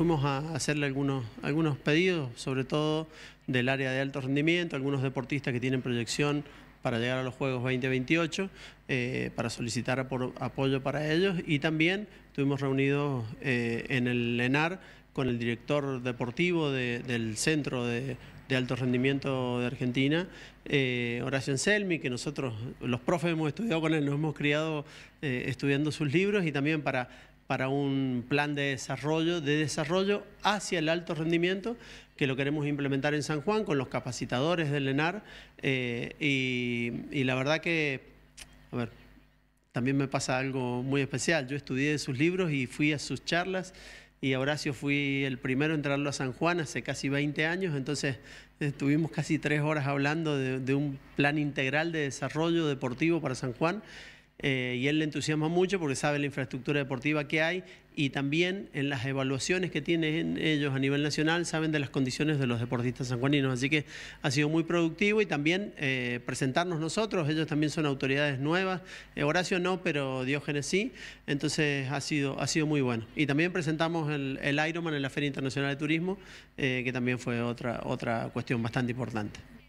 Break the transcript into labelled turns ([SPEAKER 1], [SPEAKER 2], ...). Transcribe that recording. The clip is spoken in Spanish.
[SPEAKER 1] fuimos a hacerle algunos, algunos pedidos, sobre todo del área de alto rendimiento, algunos deportistas que tienen proyección para llegar a los Juegos 2028, eh, para solicitar apoyo para ellos y también estuvimos reunidos eh, en el LENAR con el director deportivo del Centro de, Alto Rendimiento de Argentina, eh, Horacio Anselmi, que nosotros, los profes, hemos estudiado con él, nos hemos criado estudiando sus libros y también para para un plan de desarrollo, de desarrollo hacia el alto rendimiento que lo queremos implementar en San Juan con los capacitadores del ENAR eh, y, la verdad que, a ver, también me pasa algo muy especial. Yo estudié sus libros y fui a sus charlas y a Horacio fui el primero a entrarlo a San Juan hace casi 20 años, entonces estuvimos casi tres horas hablando de un plan integral de desarrollo deportivo para San Juan eh, y él le entusiasma mucho porque sabe la infraestructura deportiva que hay y también en las evaluaciones que tienen ellos a nivel nacional saben de las condiciones de los deportistas sanjuaninos. Así que ha sido muy productivo y también eh, presentarnos nosotros, ellos también son autoridades nuevas, eh, Horacio no, pero Diógenes sí, entonces ha sido, muy bueno. Y también presentamos el, el Ironman en la Feria Internacional de Turismo, que también fue otra cuestión bastante importante.